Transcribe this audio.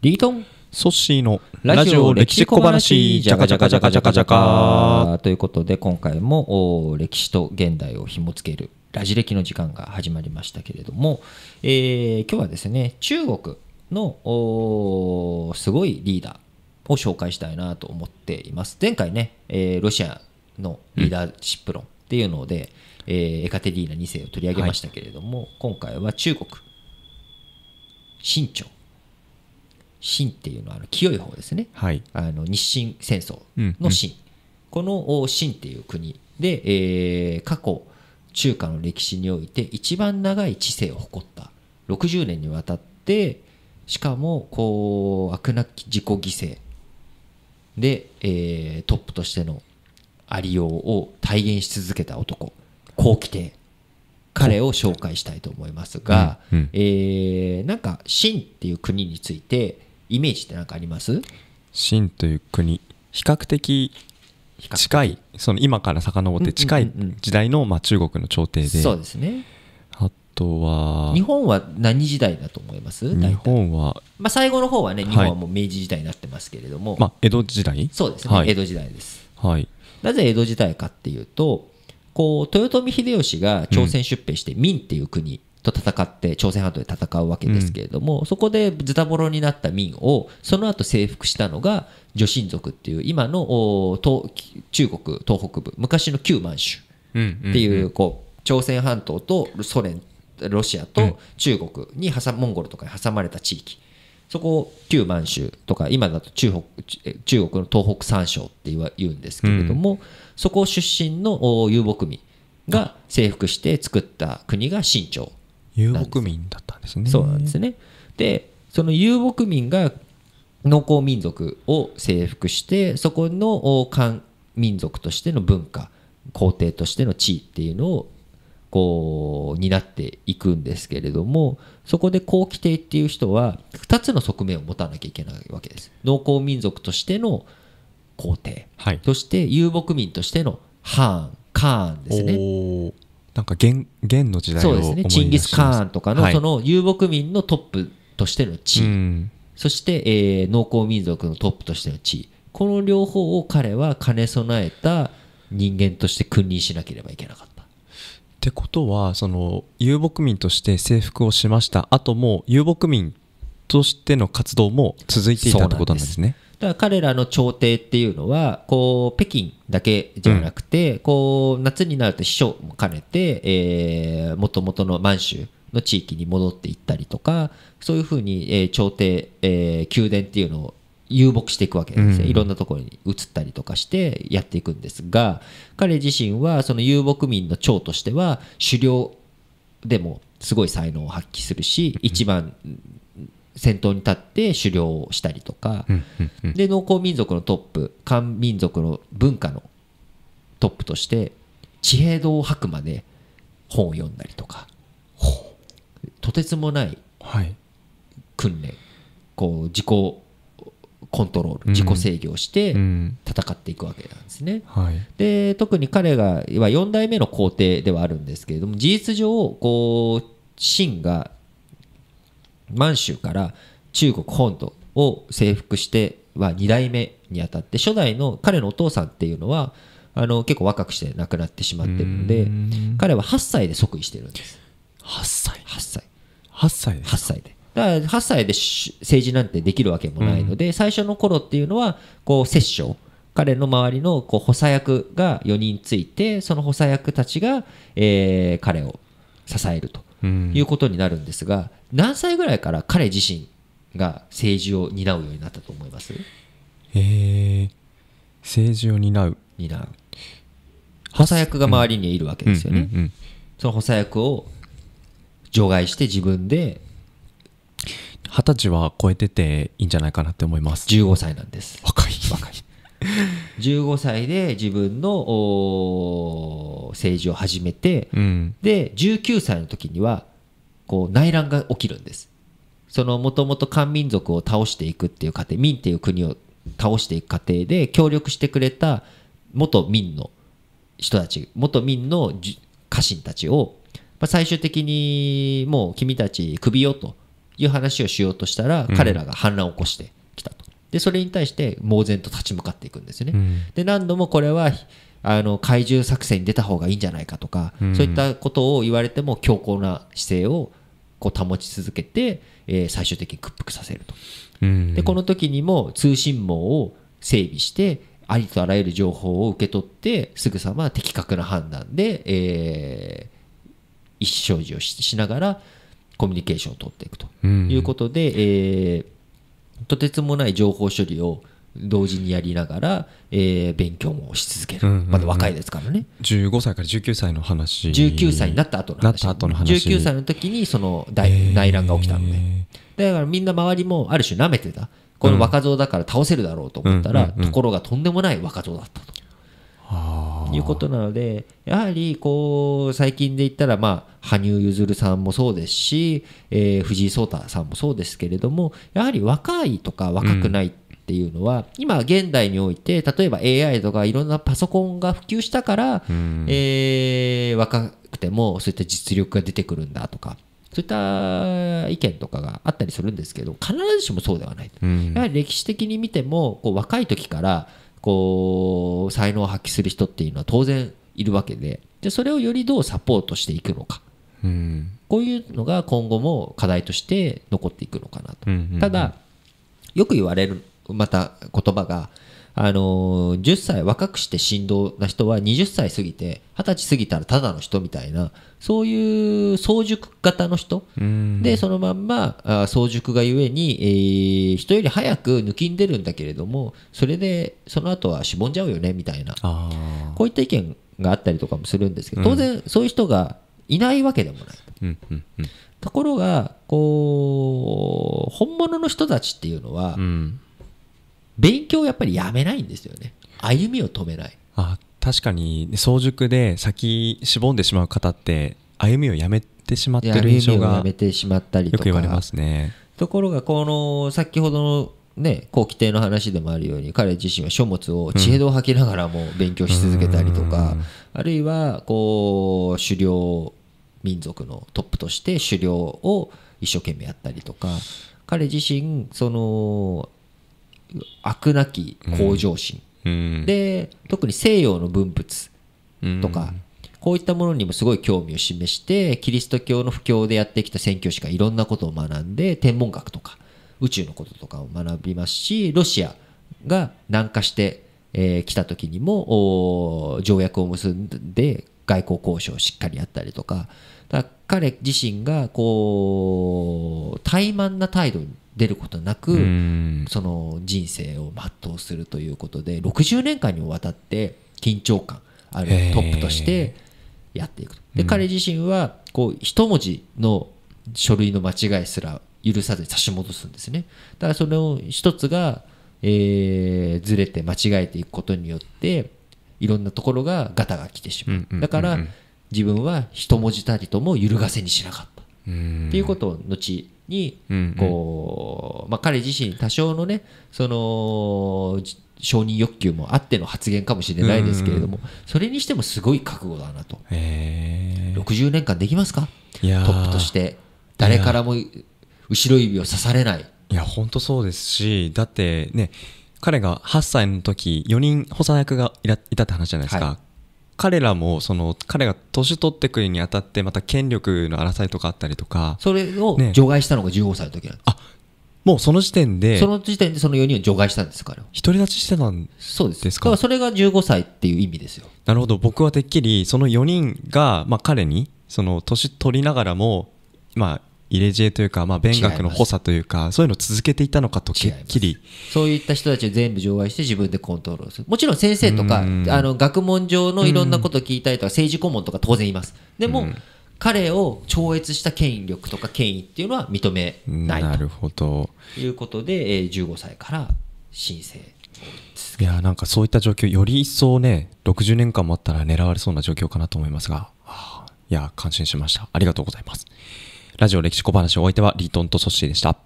リートンソッシーのラジオ歴史小話じゃかじゃかじゃかじゃかじゃかということで今回も歴史と現代を紐付けるラジ歴の時間が始まりましたけれども、えー、今日はですね中国のすごいリーダーを紹介したいなと思っています前回ね、えー、ロシアのリーダーシップ論っていうので、うん、えー、エカテリーナ2世を取り上げましたけれども、はい、今回は中国清朝清っていうのはあの清い方ですね、はい、あの日清戦争の清、うんうん、この清っていう国で、えー、過去中華の歴史において一番長い知性を誇った60年にわたってしかもこう飽くなき自己犠牲で、えー、トップとしてのありようを体現し続けた男好奇帝彼を紹介したいと思いますが、うんうん、えー、なんか清っていう国についてイメージって何かあります秦という国比較的近いその今から遡って近い時代の、まあ、中国の朝廷でそうですねあとは日本は何時代だと思います日本は、まあ、最後の方はね日本はもう明治時代になってますけれども、まあ、江戸時代そうですね、はい、江戸時代です、はい、なぜ江戸時代かっていうとこう豊臣秀吉が朝鮮出兵して明っていう国と戦って朝鮮半島で戦うわけですけれども、うん、そこでズタボロになった明をその後征服したのが女真族っていう今の東中国東北部昔の旧満州っていうこう朝鮮半島とソ連ロシアと中国に挟モンゴルとかに挟まれた地域そこを旧満州とか今だと中国中国の東北三省って言うんですけれども、うん、そこ出身の遊牧民が征服して作った国が清朝遊牧民だったんですねそうなんですねでその遊牧民が農耕民族を征服してそこの漢民族としての文化皇帝としての地位っていうのをこう担っていくんですけれどもそこで皇期帝っていう人は2つの側面を持たなきゃいけないわけです農耕民族としての皇帝、はい、そして遊牧民としてのハーンカーンですねなんか元元の時代をそうですねチンギス・カーンとかの、はい、その遊牧民のトップとしての地位、うん、そして、えー、農耕民族のトップとしての地位この両方を彼は兼ね備えた人間として君臨しなければいけなかった。ってことはその遊牧民として征服をしましたあとも遊牧民としての活動も続いていたってことなんですね。だから彼らの朝廷っていうのはこう北京だけじゃなくて、うん、こう夏になると秘書も兼ねて、えー、元々の満州の地域に戻っていったりとかそういうふうに、えー、朝廷、えー、宮殿っていうのを遊牧していくわけですね、いろんなところに移ったりとかしてやっていくんですが彼自身はその遊牧民の長としては狩猟でもすごい才能を発揮するし一番先頭に立って狩猟をしたりとか、で農耕民族のトップ漢民族の文化のトップとして地平道を吐くまで本を読んだりとかとてつもない訓練、こう自己コントロール自己制御して戦っていくわけなんですね。うんうんはい、で特に彼が4代目の皇帝ではあるんですけれども事実上こう秦が満州から中国本土を征服しては2代目にあたって初代の彼のお父さんっていうのはあの結構若くして亡くなってしまってるので彼は8歳で即位してるんです8歳8歳8歳で8歳でだから8歳で政治なんてできるわけもないので、最初の頃っていうのはこう摂政彼の周りのこう補佐役が4人ついてその補佐役たちが、えー、彼を支えるということになるんですが、何歳ぐらいから彼自身が政治を担うようになったと思いますえー、政治を担う担う補佐役が周りにいるわけですよね、うんうんうん、その補佐役を除外して自分で二十歳は超えてていいんじゃないかなって思います15歳なんです若い若い15歳で自分の政治を始めて、うん、で19歳の時にはこう内乱が起きるんですそのもともと漢民族を倒していくっていう過程民っていう国を倒していく過程で協力してくれた元民の人たち元民の家臣たちを、まあ、最終的にもう君たち首よという話をしようとしたら、彼らが反乱を起こしてきたとでそれに対して猛然と立ち向かっていくんですよね、うん、で何度もこれはあの怪獣作戦に出た方がいいんじゃないかとか、うん、そういったことを言われても強硬な姿勢をこう保ち続けて、えー、最終的に屈服させると、うん、でこの時にも通信網を整備してありとあらゆる情報を受け取ってすぐさま的確な判断で、えー、意思表示をしながらコミュニケーションを取っていくということで、うん、えー、とてつもない情報処理を同時にやりながら、えー、勉強もし続ける、まだ若いですからね15歳から19歳の話19歳になった後の話なった後の話19歳の時にその大、えー、内乱が起きたのでだからみんな周りもある種なめてたこの若造だから倒せるだろうと思ったら、ところがとんでもない若造だったと。いうことなのでやはりこう最近で言ったらまあ羽生結弦さんもそうですし、えー、藤井聡太さんもそうですけれどもやはり若いとか若くないって、っていうのは今現代において例えば AI とかいろんなパソコンが普及したから、うん、えー、若くてもそういった実力が出てくるんだとかそういった意見とかがあったりするんですけど必ずしもそうではない、うん、やはり歴史的に見てもこう若い時からこう才能を発揮する人っていうのは当然いるわけででそれをよりどうサポートしていくのか、うん、こういうのが今後も課題として残っていくのかなと。ただよく言われるまた言葉が、あのー、10歳若くして振動な人は20歳過ぎて20歳過ぎたらただの人みたいなそういう早熟型の人でそのまんま早熟がゆえに、えー、人より早く抜きんでるんだけれどもそれでその後はしぼんじゃうよねみたいなこういった意見があったりとかもするんですけど当然そういう人がいないわけでもない。うんうんうん、ところがこう本物の人たちっていうのは、うん勉強やっぱりやめないんですよね歩みを止めないあ確かに早熟で先しぼんでしまう方って歩みをやめてしまってる印象がやめてしまったりとかよく言われますねところがこの先ほどのね、後期定の話でもあるように彼自身は書物を知恵度を吐きながらも勉強し続けたりとか、あるいはこう狩猟民族のトップとして狩猟を一生懸命やったりとか彼自身その悪なき向上心、うん、で特に西洋の文物とか、こういったものにもすごい興味を示してキリスト教の布教でやってきた宣教師がいろんなことを学んで天文学とか宇宙のこととかを学びますしロシアが南下してき、えー、た時にも条約を結んで外交交渉をしっかりやったりとかだ彼自身がこう怠慢な態度に出ることなく、その人生を全うするということで60年間にわたって緊張感あるトップとしてやっていくと、で彼自身はこう一文字の書類の間違いすら許さずに差し戻すんですねだからその一つが、えー、ずれて間違えていくことによっていろんなところがガタが来てしまうだから自分は一文字たりとも揺るがせにしなかったうん、っていうことを後にこう、まあ、彼自身多少のねその承認欲求もあっての発言かもしれないですけれども、それにしてもすごい覚悟だなと60年間できますかトップとして誰からも後ろ指を刺されないいや本当そうですしだってね彼が8歳の時4人補佐役がいたって話じゃないですか、はい彼らもその彼が年取ってくるにあたってまた権力の争いとかあったりとかそれを除外したのが15歳の時なんです、ね、あもうその時点でその時点でその4人を除外したんですから独り立ちしてたんそうですですかだからそれが15歳っていう意味ですよなるほど僕はてっきりその4人が、まあ、彼にその年取りながらもまあ入れ知恵というか、まあ、勉学の補佐というかそういうのを続けていたのかとけっきりそういった人たちを全部除外して自分でコントロールするもちろん先生とかあの学問上のいろんなことを聞いたりとか政治顧問とか当然いますでも彼を超越した権力とか権威っていうのは認めないなるほどということで、え15歳から申請いやなんかそういった状況より一層ね60年間もあったら狙われそうな状況かなと思いますがいや感心しましたありがとうございます。ラジオ歴史小話をお相手はリートンとソッシーでした。